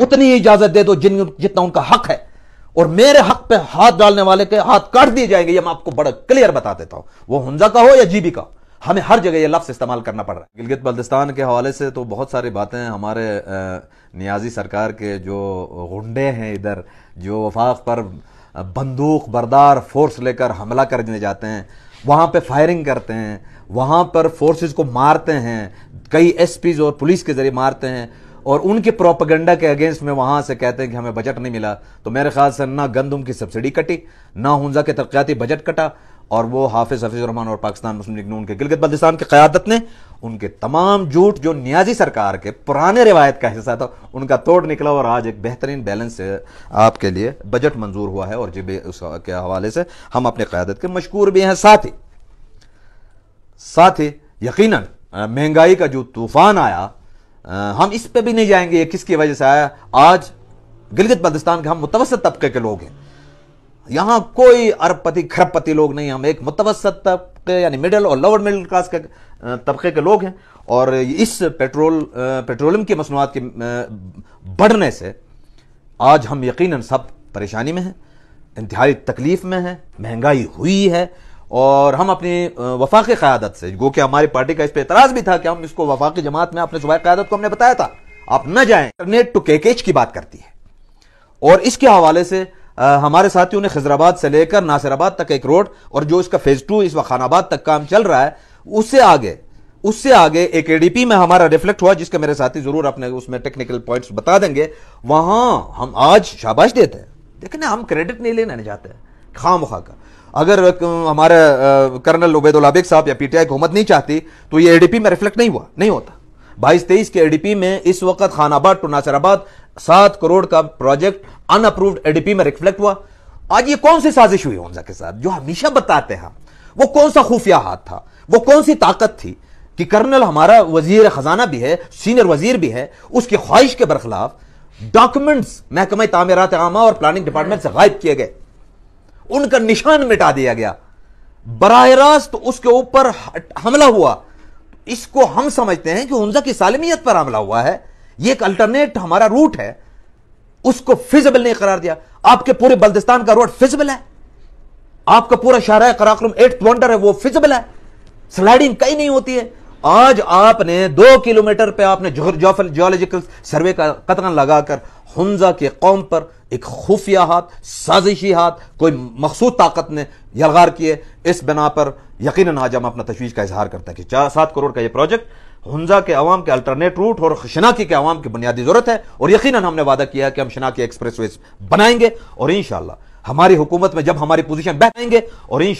उतनी इजाजत दे दो जिन जितना उनका हक है और मेरे हक पे हाथ डालने वाले के हाथ काट दिए जाएंगे ये मैं आपको बड़ा क्लियर बता देता हूं वो हुंजा का हो या जीबी का हमें हर जगह ये लफ्स इस्तेमाल करना पड़ रहा है गिलगित बल्दिस्तान के हवाले से तो बहुत सारी बातें हमारे नियाजी सरकार के जो गुंडे हैं इधर जो वफाक पर बंदूक बरदार फोर्स लेकर हमला करने जाते हैं वहाँ पे फायरिंग करते हैं वहाँ पर फोर्सेस को मारते हैं कई एसपीज और पुलिस के जरिए मारते हैं और उनके प्रोपगेंडा के अगेंस्ट में वहां से कहते हैं कि हमें बजट नहीं मिला तो मेरे ख्याल से ना गंदम की सब्सिडी कटी ना हुंजा के तरक्याती बजट कटा और वो हाफिज हफीज रहमान और पाकिस्तान मुस्लिम लीग नून के गिलगित बल्दिस्तान की क्यादत ने उनके तमाम झूठ जो न्याजी सरकार के पुराने रिवायत का हिस्सा था उनका तोड़ निकला और आज एक बेहतरीन बैलेंस आपके लिए बजट मंजूर हुआ है और जब के हवाले से हम अपने क्यादत के मशकूर भी हैं साथ ही साथ ही यकीन महंगाई का जो तूफान आया हम इस पे भी नहीं जाएंगे ये किसकी वजह से आया आज गिलगित बल्दिस्तान के हम मुतवसत तबके के लोग हैं यहाँ कोई अरबपति खरबपति लोग नहीं हम एक मुतवसत तबके यानी मिडिल और लोअर मिडिल क्लास के तबके के लोग हैं और इस पेट्रोल पेट्रोलियम की मसनूआत के बढ़ने से आज हम यकीनन सब परेशानी में हैं इंतहाई तकलीफ में हैं महंगाई हुई है और हम अपनी वफाक क्यादत से गो कि हमारी पार्टी का इस पर एतराज भी था कि हम इसको वफाक जमात में अपने सुबह क्यादत को हमने बताया था आप न जाए इंटरनेट टू कैकेज की बात करती है और इसके हवाले से आ, हमारे साथियों ने खजराबाद से लेकर नासिराबाद तक एक रोड और जो इसका फेज टू इस वखानाबाद तक काम चल रहा है उससे आगे उससे आगे एक एडीपी में हमारा रिफ्लेक्ट हुआ जिसके मेरे साथी जरूर अपने उसमें टेक्निकल पॉइंट्स बता देंगे वहां हम आज शाबाश देते हैं देखें हम क्रेडिट नहीं लेना नहीं चाहते खाम खा का अगर हमारे कर्नल उबैदुल साहब या पीटीआई को हुमत नहीं चाहती तो ये एडीपी में रिफ्लेक्ट नहीं हुआ नहीं होता बाईस तेईस के एडीपी में इस वक्त खानाबाद टू नासिराबाद सात करोड़ का प्रोजेक्ट अनअप्रूव्ड एडीपी में रिफ्लेक्ट हुआ आज ये कौन सी साजिश हुई हमजा के साथ जो हमेशा बताते हैं वो कौन सा खुफिया हाथ था वो कौन सी ताकत थी कि कर्नल हमारा वजीर खजाना भी है सीनियर वजीर भी है उसकी ख्वाहिश के बरखिलाफ डॉक्यूमेंट्स महकमे तामीरत आमा और प्लानिंग डिपार्टमेंट से गायब किए गए उनका निशान मिटा दिया गया बरह रास्त उसके ऊपर हमला हुआ इसको हम समझते हैं कि हंजा की सालमियत पर हमला हुआ है यह एक अल्टरनेट हमारा रूट है उसको फिजिबल नहीं करार दिया आपके पूरे बल्दिस्तान का रोड फिजिबल है आपका पूरा शाहरा कराक्रम एट्थ वंडर है वो फिजिबल है स्लाइडिंग कहीं नहीं होती है आज आपने दो किलोमीटर पे आपने जोफल जियोलॉजिकल सर्वे का कतन लगाकर हमजा के कौम पर एक खुफिया हाथ साजिशी हाथ कोई मखसूद ताकत ने यलगार किए इस बिना पर यकीन आज हम अपना तशवीश का इजहार करते हैं कि चार सात करोड़ का यह प्रोजेक्ट हमजा के आवाम के अल्टरनेट रूट और शनाखी के आवाम की बुनियादी जरूरत है और यकीन हमने वादा किया कि हम शनाखी एक्सप्रेस वे बनाएंगे और इन हमारी हुकूमत में जब हमारी पोजिशन बहनेंगे और इन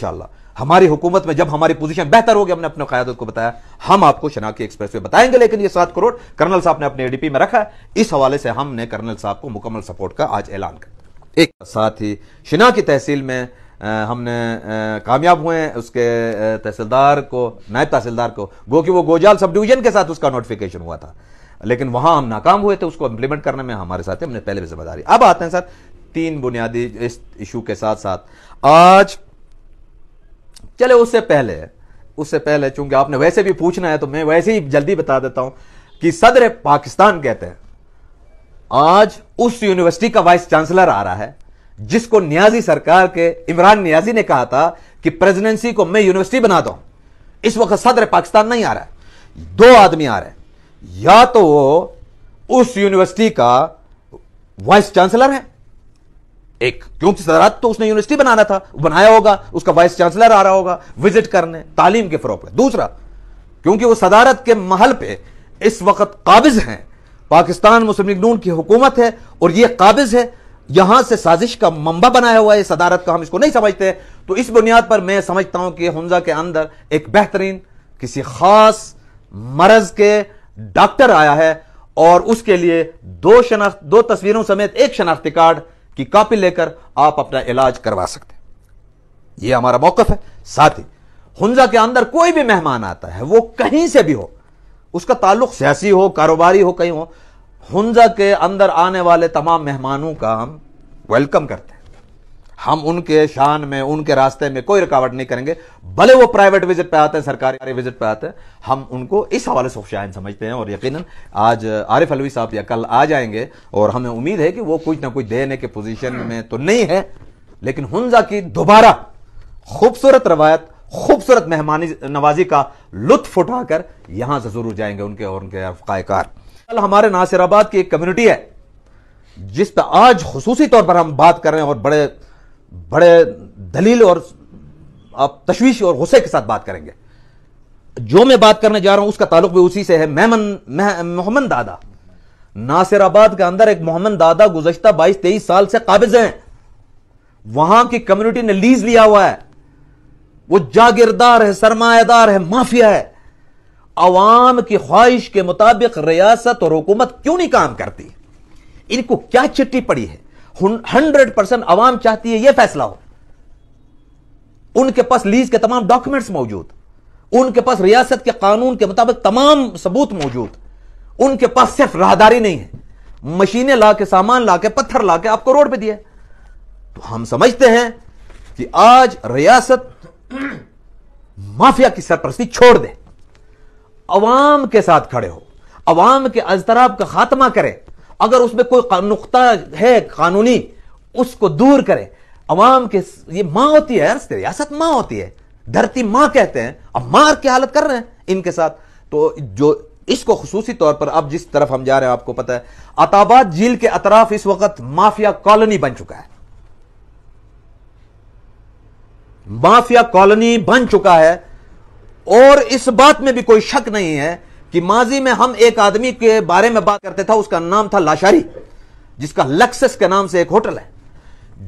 हमारी हुकूमत में जब हमारी पोजीशन बेहतर होगी हमने अपने क्यादत को बताया हम आपको शनाखी एक्सप्रेस वे बताएंगे लेकिन ये सात करोड़ कर्नल साहब ने अपने एडीपी में रखा है इस हवाले से हमने कर्नल साहब को मुकम्मल सपोर्ट का आज ऐलान कर एक साथ ही शिनाखी की तहसील में हमने कामयाब हुए उसके तहसीलदार को नायब तहसीलदार को गो कि वो गोजाल सब डिवीजन के साथ उसका नोटिफिकेशन हुआ था लेकिन वहां हम नाकाम हुए थे उसको इंप्लीमेंट करने में हमारे साथ हमने पहले भी जिम्मेदारी अब आते हैं सर तीन बुनियादी इस इशू के साथ साथ आज चले उससे पहले उससे पहले चूंकि आपने वैसे भी पूछना है तो मैं वैसे ही जल्दी बता देता हूं कि सदर पाकिस्तान कहते हैं आज उस यूनिवर्सिटी का वाइस चांसलर आ रहा है जिसको न्याजी सरकार के इमरान न्याजी ने कहा था कि प्रेसिडेंसी को मैं यूनिवर्सिटी बना दू इस वक्त सदर पाकिस्तान नहीं आ रहा है दो आदमी आ रहे हैं या तो वो उस यूनिवर्सिटी का वाइस चांसलर है एक क्योंकि सदारत तो उसने यूनिवर्सिटी बनाना था बनाया होगा उसका वाइस चांसलर आ रहा होगा विजिट करने तालीम के फरोग पर दूसरा क्योंकि वो सदारत के महल पे इस वक्त काबिज हैं पाकिस्तान मुस्लिम लीग नून की हुकूमत है और ये काबिज है यहां से साजिश का मंबा बनाया हुआ है सदारत का हम इसको नहीं समझते तो इस बुनियाद पर मैं समझता हूं कि हंजा के अंदर एक बेहतरीन किसी खास मरज के डॉक्टर आया है और उसके लिए दो शनाख्त दो तस्वीरों समेत एक शनाख्ती कार्ड की कापी लेकर आप अपना इलाज करवा सकते हैं यह हमारा मौकफ है साथ ही हुंजा के अंदर कोई भी मेहमान आता है वो कहीं से भी हो उसका ताल्लुक सियासी हो कारोबारी हो कहीं हो हुंजा के अंदर आने वाले तमाम मेहमानों का हम वेलकम करते हैं हम उनके शान में उनके रास्ते में कोई रुकावट नहीं करेंगे भले वो प्राइवेट विजिट पे आते हैं सरकारी विजिट पे आते हैं हम उनको इस हवाले से खुशाइन समझते हैं और यकीनन आज आरिफ अलवी साहब या कल आ जाएंगे और हमें उम्मीद है कि वो कुछ ना कुछ देने के पोजीशन में तो नहीं है लेकिन हंजा की दोबारा खूबसूरत रवायत खूबसूरत मेहमानी नवाजी का लुत्फ उठाकर यहां से जरूर जाएंगे उनके और उनके अफकाकार कल हमारे नासिराबाद की एक कम्युनिटी है जिस पर आज खसूसी तौर पर हम बात कर रहे हैं और बड़े बड़े दलील और आप तशवीश और गुस्से के साथ बात करेंगे जो मैं बात करने जा रहा हूं उसका ताल्लुक भी उसी से है मेहमन मोहम्मद दादा नासिराबाद के अंदर एक मोहम्मद दादा गुजशत बाईस तेईस साल से काबिज हैं वहां की कम्युनिटी ने लीज लिया हुआ है वो जागीरदार है सरमायादार है माफिया है आवाम की ख्वाहिश के मुताबिक रियासत और हुकूमत क्यों नहीं काम करती इनको क्या चिट्ठी पड़ी है हंड्रेड परसेंट अवाम चाहती है यह फैसला हो उनके पास लीज के तमाम डॉक्यूमेंट्स मौजूद उनके पास रियासत के कानून के मुताबिक तमाम सबूत मौजूद उनके पास सिर्फ राहदारी नहीं है मशीनें ला के सामान ला के पत्थर ला के आपको रोड पे दिया तो हम समझते हैं कि आज रियासत माफिया की सरपरस्ती छोड़ दे अवाम के साथ खड़े हो अवाम के अजतराब का खात्मा करें अगर उसमें कोई नुकता है कानूनी उसको दूर करें अवाम के ये माँ होती है रियासत माँ होती है धरती माँ कहते हैं अब मार की हालत कर रहे हैं इनके साथ तो जो इसको खसूसी तौर पर अब जिस तरफ हम जा रहे हैं आपको पता है अताबाद झील के अतराफ इस वक्त माफिया कॉलोनी बन चुका है माफिया कॉलोनी बन चुका है और इस बात में भी कोई शक नहीं है कि माजी में हम एक आदमी के बारे में बात करते थे उसका नाम था लाशारी जिसका लक्सस के नाम से एक होटल है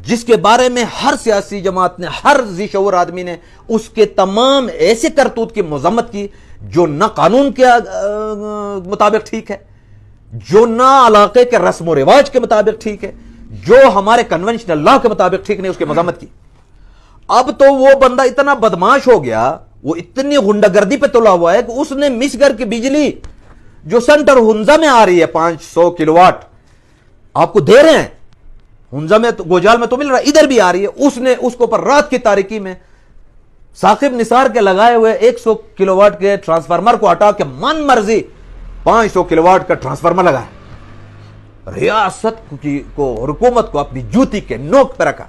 जिसके बारे में हर सियासी जमात ने हर जीशर आदमी ने उसके तमाम ऐसे करतूत की मजम्मत की जो ना कानून के मुताबिक ठीक है जो ना इलाके के रस्म व रिवाज के मुताबिक ठीक है जो हमारे कन्वेंशनल लॉ के मुताबिक ठीक नहीं उसकी मजम्मत की अब तो वो बंदा इतना बदमाश हो गया वो इतनी गुंडागर्दी पे तुला हुआ है कि उसने मिसगर की बिजली जो सेंटर हुंजा में आ रही है 500 किलोवाट आपको दे रहे हैं हुंजा में तो, गोजाल में तो मिल रहा है इधर भी आ रही है उसने उसको ऊपर रात की तारीकी में साकिब निसार के लगाए हुए 100 किलोवाट के ट्रांसफार्मर को हटा के मन मर्जी 500 किलोवाट का ट्रांसफार्मर लगाया रियासत की को हुकूमत को अपनी जूती के नोक पर रखा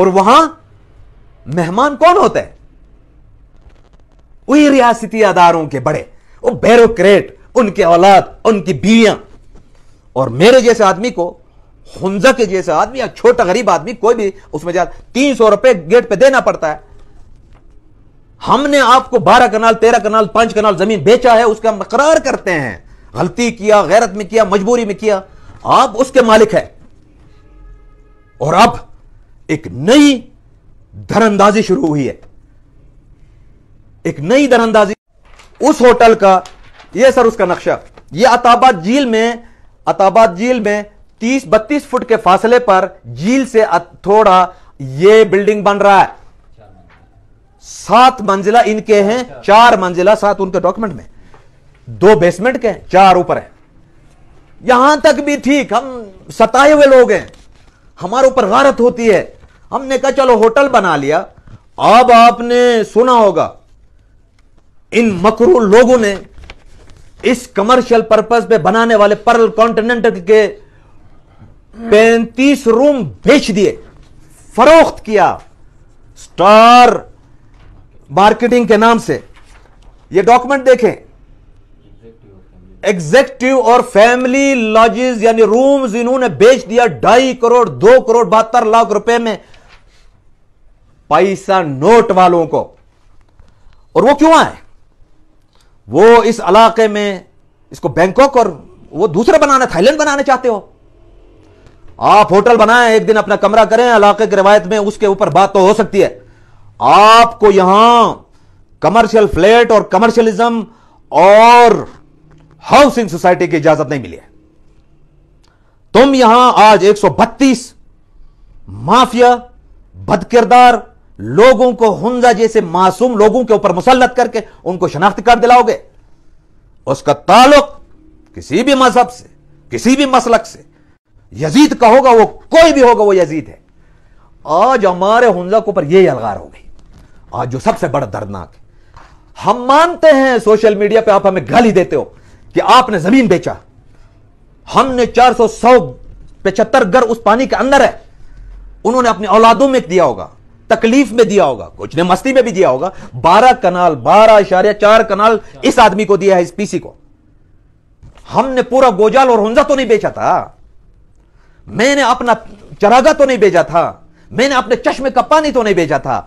और वहां मेहमान कौन होते हैं वही रियासती अदारों के बड़े वो बैरोक्रेट उनके औलाद उनकी बीवियां और मेरे जैसे आदमी को हुंजा के जैसे आदमी या छोटा गरीब आदमी कोई भी उसमें जा तीन सौ रुपए गेट पे देना पड़ता है हमने आपको बारह कनाल तेरह कनाल पांच कनाल जमीन बेचा है उसका हम इकरार करते हैं गलती किया गैरत में किया मजबूरी में किया आप उसके मालिक है और अब एक नई धरअंदाजी शुरू हुई है एक नई दरअंदाजी उस होटल का ये सर उसका नक्शा ये अताबाद झील में अताबाद झील में 30 बत्तीस फुट के फासले पर झील से थोड़ा ये बिल्डिंग बन रहा है सात मंजिला इनके हैं अच्छा। चार मंजिला सात उनके डॉक्यूमेंट में दो बेसमेंट के हैं चार ऊपर है यहां तक भी ठीक हम सताए हुए लोग हैं हमारे ऊपर गारत होती है हमने कहा चलो होटल बना लिया अब आपने सुना होगा इन मकरू लोगों ने इस कमर्शियल पर्पज पे बनाने वाले परल कॉन्टिनेंट के पैंतीस रूम बेच दिए फरोख्त किया स्टार मार्केटिंग के नाम से ये डॉक्यूमेंट देखें एग्जेक्टिव और फैमिली लॉजिज यानी रूम्स इन्होंने बेच दिया ढाई करोड़ दो करोड़ बहत्तर लाख रुपए में पैसा नोट वालों को और वो क्यों आए वो इस इलाके में इसको बैंकॉक और वो दूसरे बनाना थाईलैंड बनाना चाहते हो आप होटल बनाएं एक दिन अपना कमरा करें इलाके की रवायत में उसके ऊपर बात तो हो सकती है आपको यहां कमर्शियल फ्लैट और कमर्शियलिज्म और हाउसिंग सोसाइटी की इजाजत नहीं मिली है तुम यहां आज 132 माफिया बदकिरदार लोगों को हुंजा जैसे मासूम लोगों के ऊपर मुसलत करके उनको शनाख्त कर दिलाओगे उसका ताल्लुक किसी भी मजहब से किसी भी मसलक से यजीद का होगा वो कोई भी होगा वो यजीद है आज हमारे हुंजा के ऊपर यही अलगार हो गई आज जो सबसे बड़ा दर्दनाक है हम मानते हैं सोशल मीडिया पर आप हमें गाली देते हो कि आपने जमीन बेचा हमने चार सौ सौ पचहत्तर घर उस पानी के अंदर है उन्होंने अपनी औलादों में दिया होगा तकलीफ में दिया होगा कुछ ने मस्ती में भी दिया होगा बारह कनाल बारह इशारे चार कनाल इस आदमी को दिया है इस पीसी को हमने पूरा गोजाल और हंजा तो नहीं बेचा था मैंने अपना चरागा तो नहीं बेचा था मैंने अपने चश्मे का पानी तो नहीं बेचा था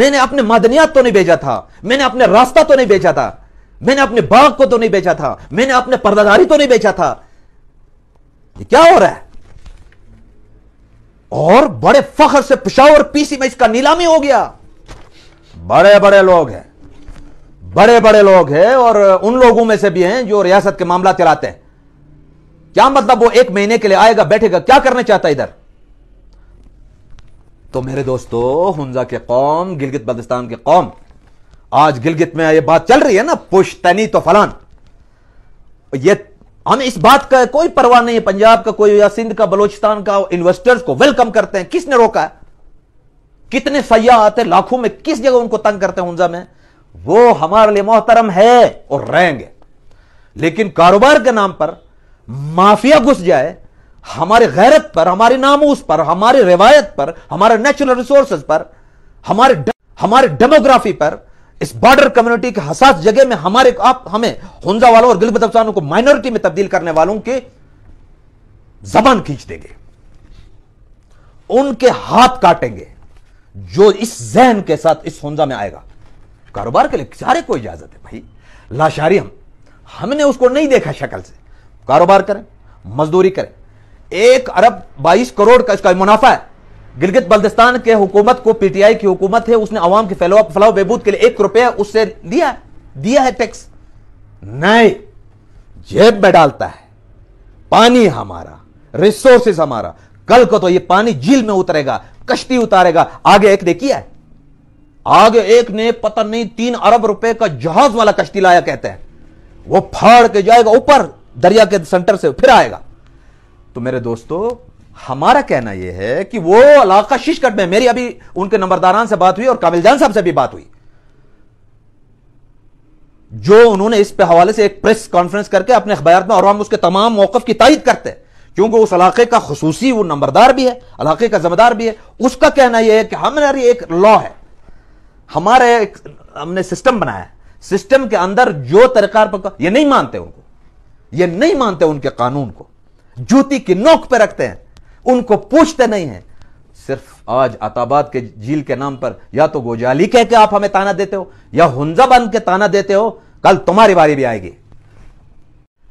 मैंने अपने मदनियात तो नहीं बेचा था मैंने अपने रास्ता तो नहीं बेचा था मैंने अपने बाग को तो नहीं बेचा था मैंने अपने पर्दादारी तो नहीं बेचा था ये क्या हो रहा है और बड़े फखर से पिशावर पीसी में इसका नीलामी हो गया बड़े बड़े लोग हैं बड़े बड़े लोग हैं और उन लोगों में से भी हैं जो रियासत के मामला चलाते हैं क्या मतलब वो एक महीने के लिए आएगा बैठेगा क्या करने चाहता है इधर तो मेरे दोस्तों हुंजा के कौम गिलगित बल्तिस्तान के कौम आज गिलगित में ये बात चल रही है ना पुश्तनी तो फलान ये हमें इस बात का कोई परवाह नहीं है पंजाब का कोई या सिंध का बलोचिस्तान का इन्वेस्टर्स को वेलकम करते हैं किसने रोका है कितने सयाह आते लाखों में किस जगह उनको तंग करते हैं उनजा में वो हमारे लिए मोहतरम है और रहेंगे लेकिन कारोबार के नाम पर माफिया घुस जाए हमारे गैरत पर हमारे नामूस पर हमारी रिवायत पर हमारे नेचुरल रिसोर्सेज पर हमारे हमारे डेमोग्राफी पर इस बॉर्डर कम्युनिटी के हसास जगह में हमारे आप हमें हुंजा वालों और गिलगित अफसानों को माइनॉरिटी में तब्दील करने वालों के जबान खींच देंगे उनके हाथ काटेंगे जो इस जहन के साथ इस हुंजा में आएगा कारोबार के लिए सारे को इजाजत है भाई लाशारी हम हमने उसको नहीं देखा शक्ल से कारोबार करें मजदूरी करें एक अरब बाईस करोड़ का इसका मुनाफा है गिलगित बल्दिस्तान के हुकूमत को पीटीआई की हुकूमत है उसने अवाम के फैलाव फलाव बहबूद के लिए एक रुपया उससे दिया दिया है टैक्स नहीं जेब में डालता है पानी हमारा रिसोर्सेस हमारा कल को तो ये पानी झील में उतरेगा कश्ती उतारेगा आगे एक ने किया है आगे एक ने पता नहीं तीन अरब रुपए का जहाज वाला कश्ती लाया कहते हैं वो फाड़ के जाएगा ऊपर दरिया के सेंटर से फिर आएगा तो मेरे दोस्तों हमारा कहना यह है कि वो इलाका शीशकट में मेरी अभी उनके नंबरदारान से बात हुई और काबिलजान साहब से भी बात हुई जो उन्होंने इस पे हवाले से एक प्रेस कॉन्फ्रेंस करके अपने अखबार में और हम उसके तमाम मौकफ की तायद करते हैं क्योंकि उस इलाके का खसूसी वो नंबरदार भी है इलाके का जिम्मेदार भी है उसका कहना यह है कि हमारी एक लॉ है हमारे एक हमने सिस्टम बनाया है सिस्टम के अंदर जो तरकार ये नहीं मानते उनको ये नहीं मानते उनके कानून को जूती की नोक पर रखते हैं उनको पूछते नहीं हैं सिर्फ आज आताबाद के झील के नाम पर या तो गोजाली कह के आप हमें ताना देते हो या हुंजा बन के ताना देते हो कल तुम्हारी बारी भी आएगी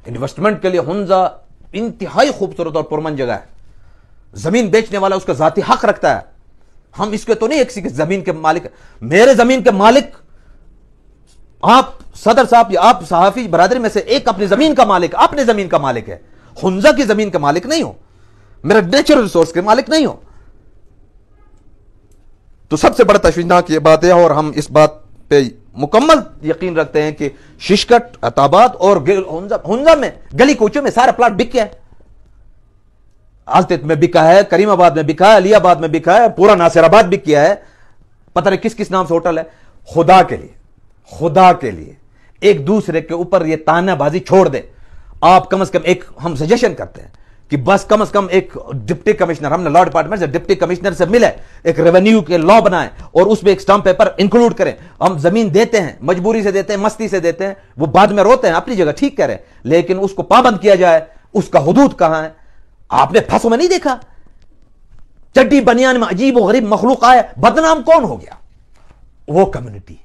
इन्वेस्टमेंट के लिए हुंजा इंतहाई खूबसूरत और पुरमन जगह है जमीन बेचने वाला उसका जाति हक रखता है हम इसके तो नहीं एक जमीन के मालिक मेरे जमीन के मालिक आप सदर साहब या आप सहाफी बरादरी में से एक अपनी जमीन का मालिक अपने जमीन का मालिक है हुंजा की जमीन का मालिक नहीं हो मेरा नेचुरल रिसोर्स के मालिक नहीं हो तो सबसे बड़ा तशवीशनाक ये बात है और हम इस बात पे मुकम्मल यकीन रखते हैं कि शिशकट अताबाद और हुंजा, में गली कोचों में सारा प्लाट बिक गया है आजतित में बिका है करीमाबाद में बिका है अलियाबाद में बिका है पूरा नासिराबाद बिक गया है पता नहीं किस किस नाम से होटल है खुदा के लिए खुदा के लिए एक दूसरे के ऊपर ये तानाबाजी छोड़ दे आप कम से कम एक हम सजेशन करते हैं कि बस कम से कम एक डिप्टी कमिश्नर हमने लॉ डिपार्टमेंट से डिप्टी कमिश्नर से मिले एक रेवेन्यू के लॉ बनाएं और उसमें एक स्टम्प पेपर इंक्लूड करें हम जमीन देते हैं मजबूरी से देते हैं मस्ती से देते हैं वो बाद में रोते हैं अपनी जगह ठीक कह रहे हैं लेकिन उसको पाबंद किया जाए उसका हदूद कहां है आपने फसों में नहीं देखा चड्डी बनियान में अजीब व गरीब मखलूक आए बदनाम कौन हो गया वो कम्युनिटी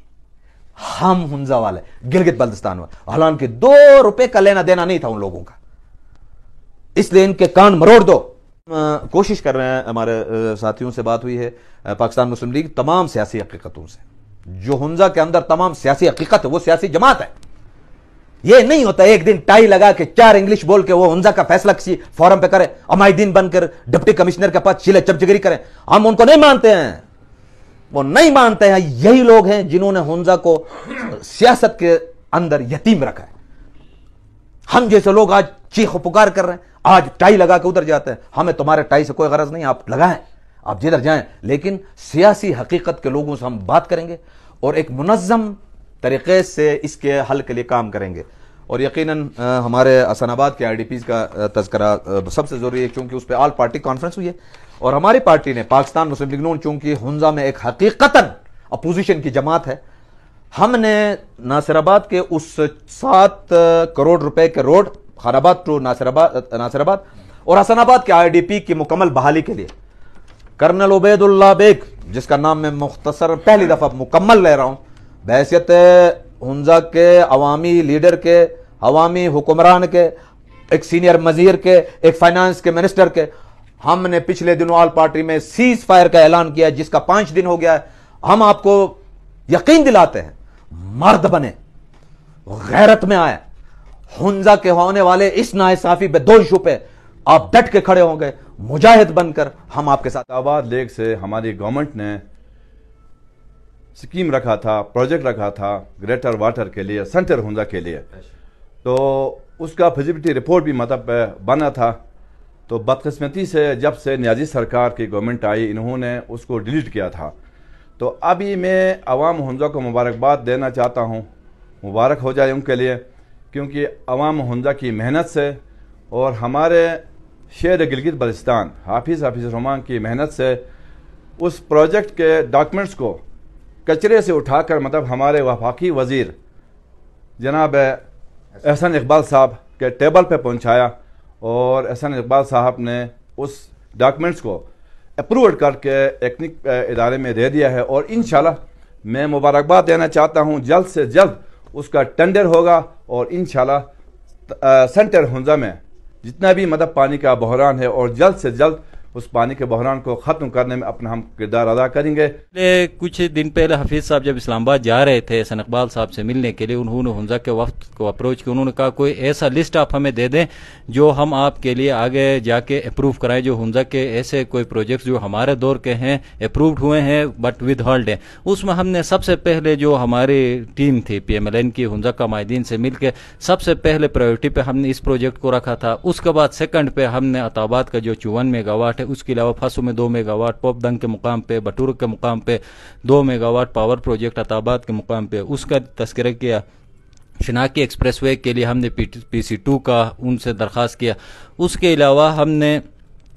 हम हुंजा वाले गिलगित बल्दिस्तान वाले हालांकि दो रुपए का लेना देना नहीं था उन लोगों का इसलिए इनके कान मरोड़ दो कोशिश कर रहे हैं हमारे साथियों से बात हुई है पाकिस्तान मुस्लिम लीग तमाम सियासी हकीकतों से जो हंजा के अंदर तमाम सियासी हकीकत है वो सियासी जमात है ये नहीं होता एक दिन टाई लगा के चार इंग्लिश बोल के वो हंजा का फैसला किसी फॉरम पे करें अमाइदीन बनकर डिप्टी कमिश्नर के पास चिले चपचगिरी करें हम उनको नहीं मानते हैं वो नहीं मानते हैं यही लोग हैं जिन्होंने हंजा को सियासत के अंदर यतीम रखा है हम जैसे लोग आज चीख पुकार कर रहे हैं आज टाई लगा के उधर जाते हैं हमें तुम्हारे टाई से कोई गरज नहीं आप लगाएं आप जिधर जाएं लेकिन सियासी हकीकत के लोगों से हम बात करेंगे और एक मुनज़म तरीके से इसके हल के लिए काम करेंगे और यकीनन हमारे असनाबाद के पी का तस्करा सबसे ज़रूरी है क्योंकि उस पर आल पार्टी कॉन्फ्रेंस हुई है और हमारी पार्टी ने पाकिस्तान मुस्लिम लीग नून चूंकि हंजा में एक हकीकता अपोजिशन की जमात है हमने नासिराबाद के उस सात करोड़ रुपए के रोड खानाबाद टू नासिराबाद नासिराबाद और हसनाबाद के आईडीपी की मुकम्मल बहाली के लिए कर्नल उबैदुल्ला बेग जिसका नाम मैं मुख्तसर पहली दफ़ा मुकम्मल ले रहा हूँ बहसीत हंजा के अवामी लीडर के अवामी हुक्मरान के एक सीनियर मजीर के एक फाइनेंस के मिनिस्टर के हमने पिछले दिनों आल पार्टी में सीज फायर का ऐलान किया जिसका पांच दिन हो गया है हम आपको यकीन दिलाते हैं मर्द बने गैरत में आए हुंजा के होने वाले इस नासाफी पे दो इशू पे आप डट के खड़े होंगे मुजाहिद बनकर हम आपके साथ आबाद लेक से हमारी गवर्नमेंट ने स्कीम रखा था प्रोजेक्ट रखा था ग्रेटर वाटर के लिए सेंटर हुंजा के लिए तो उसका फिजिबिलिटी रिपोर्ट भी मतलब बना था तो बदकस्मती से जब से न्याजी सरकार की गवर्नमेंट आई इन्होंने उसको डिलीट किया था तो अभी मैं आवाम हुंजा को मुबारकबाद देना चाहता हूँ मुबारक हो जाए उनके लिए क्योंकि अवाम हंजा की मेहनत से और हमारे शेर गिलगित बलिस्तान हाफिज़ हाफिज़ रहमान की मेहनत से उस प्रोजेक्ट के डॉक्यूमेंट्स को कचरे से उठाकर मतलब हमारे वफाकी वज़ीर जनाब एहसन इकबाल साहब के टेबल पे पहुंचाया और एहसन इकबाल साहब ने उस डॉक्यूमेंट्स को अप्रूवड करके टेक्निक इदारे में दे दिया है और इन मैं मुबारकबाद देना चाहता हूँ जल्द से जल्द उसका टेंडर होगा और इन सेंटर होंजा में जितना भी मतलब पानी का बहरान है और जल्द से जल्द उस पानी के बहरान को ख़त्म करने में अपना हम किरदार अदा करेंगे कुछ दिन पहले हफीज़ साहब जब इस्लामाबाद जा रहे थे सन इकबाल साहब से मिलने के लिए उन्होंने हमजा के वक्त को अप्रोच किया उन्होंने कहा कोई ऐसा लिस्ट आप हमें दे दें जो हम आपके लिए आगे जाके अप्रूव कराएं जो हमजा के ऐसे कोई प्रोजेक्ट जो हमारे दौर के हैं अप्रूव्ड हुए हैं बट विद हॉल्ड है उसमें हमने सबसे पहले जो हमारी टीम थी पी एम एल एन की हमजा का माहदीन से मिलकर सबसे पहले प्रायोरिटी पर हमने इस प्रोजेक्ट को रखा था उसके बाद सेकंड पे हमने अताबाद का जो चौवन मेगावाट है है उसके अलावा फासू में दो मेगावाट पोपदंग के मुकाम पर बटूर के मुकाम पर दो मेगावाट पावर प्रोजेक्ट अताबाद के मुकाम पर उसका तस्करा किया शनाकी एक्सप्रेस वे के लिए हमने पी सी टू का उनसे दरख्वास्त किया उसके अलावा हमने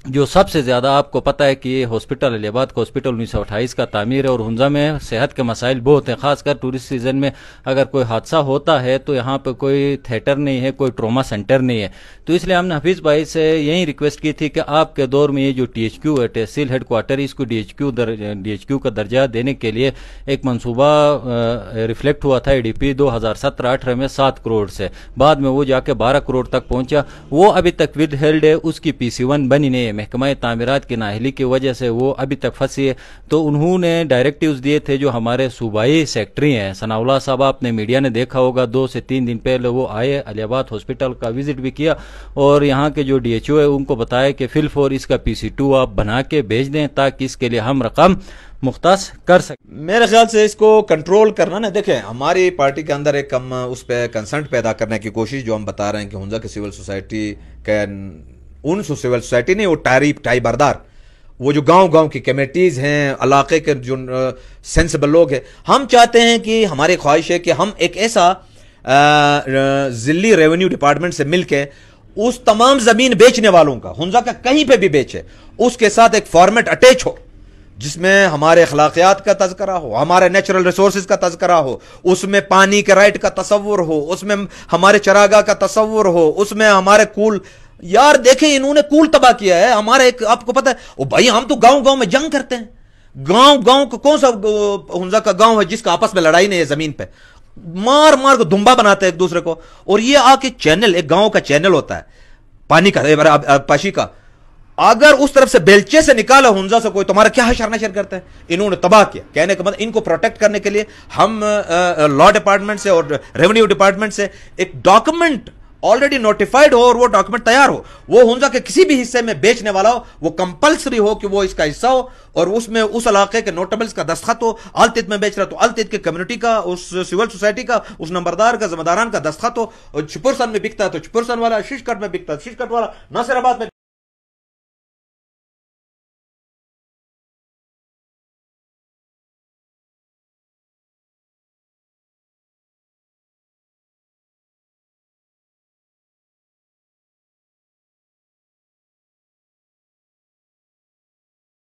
जो सबसे ज़्यादा आपको पता है कि ये हॉस्पिटल अलीबाद का हॉस्पिटल उन्नीस सौ अट्ठाईस का तामीर है और हंजा में सेहत के मसाइल बहुत हैं खासकर टूरिस्ट सीज़न में अगर कोई हादसा होता है तो यहाँ पर कोई थिएटर नहीं है कोई ट्रोमा सेंटर नहीं है तो इसलिए हमने हफीज़ भाई से यही रिक्वेस्ट की थी कि आपके दौर में ये जो टी एच क्यू है तहसील हेड क्वार्टर इसको D H Q D H Q का दर्जा देने के लिए एक मनसूबा रिफ्लेक्ट हुआ था ई डी पी दो हज़ार सत्रह अठारह में सात करोड़ से बाद में वो जाके बारह करोड़ तक पहुंचा वो अभी तक विद हेल्ड है उसकी पी सी वन बनी नहीं में महकमा तमीरत की नाहली की वजह से वो अभी तक फंसी है तो उन्होंने डायरेक्टिव दिए थे जो हमारे सूबाई सेक्रेटरी हैं सनाउल्ला साहब आपने मीडिया ने देखा होगा दो से तीन दिन पहले वो आए अलियाबाद हॉस्पिटल का विजिट भी किया और यहाँ के जो डी एच ओ है उनको बताया कि फिल फोर इसका पी सी टू आप बना के भेज दें ताकि इसके लिए हम रकम मुख्त कर सके मेरे ख्याल से इसको कंट्रोल करना ना देखें हमारी पार्टी के अंदर एक कम उस पर कंसर्ट पैदा करने की कोशिश जो हम बता रहे हैं कि हंजा की सिविल सोसाइटी के उन सिविल सोसाइटी ने वो टारी टाई बरदार वो जो गांव गांव की कमेटीज़ हैं इलाके के जो सेंसिबल लोग हैं हम चाहते हैं कि हमारी ख्वाहिश है कि हम एक ऐसा जिली रेवेन्यू डिपार्टमेंट से मिलकर उस तमाम ज़मीन बेचने वालों का हंजा का कहीं पे भी बेचे उसके साथ एक फॉर्मेट अटैच हो जिसमें हमारे अखलाकियात का तस्करा हो हमारे नेचुरल रिसोर्स का तस्करा हो उसमें पानी के राइट का तस्वर हो उसमें हमारे चरागा का तस्वर हो उसमें हमारे कूल cool यार देखें इन्होंने कूल तबाह किया है हमारा एक आपको पता है ओ भाई हम तो गांव गांव में जंग करते हैं गांव गांव का कौन सा हंजा का गांव है जिसका आपस में लड़ाई नहीं है जमीन पे मार मार को धुम्बा बनाते हैं एक दूसरे को और ये आके चैनल एक गांव का चैनल होता है पानी का पाशी का अगर उस तरफ से बेलचे से निकाला हुंजा से कोई तुम्हारा तो क्या हशर नशर करते हैं इन्होंने तबाह किया कहने का मतलब इनको प्रोटेक्ट करने के लिए हम लॉ डिपार्टमेंट से और रेवेन्यू डिपार्टमेंट से एक डॉक्यूमेंट ऑलरेडी नोटिफाइड हो और वो डॉक्यूमेंट तैयार हो वो हुंजा के किसी भी हिस्से में बेचने वाला हो वो कंपलसरी हो कि वो इसका हिस्सा हो और उसमें उस इलाके के नोटेबल्स का दस्तखत हो अलतित में बेच रहा तो अलतित के कम्युनिटी का उस सिविल सोसाइटी का उस नंबरदार का जमादारान का दस्तखत हो और छिपुरसन में बिकता है तो छिपुरसन वाला शीशकट में बिकता है शीशकट वाला नासिराबाद में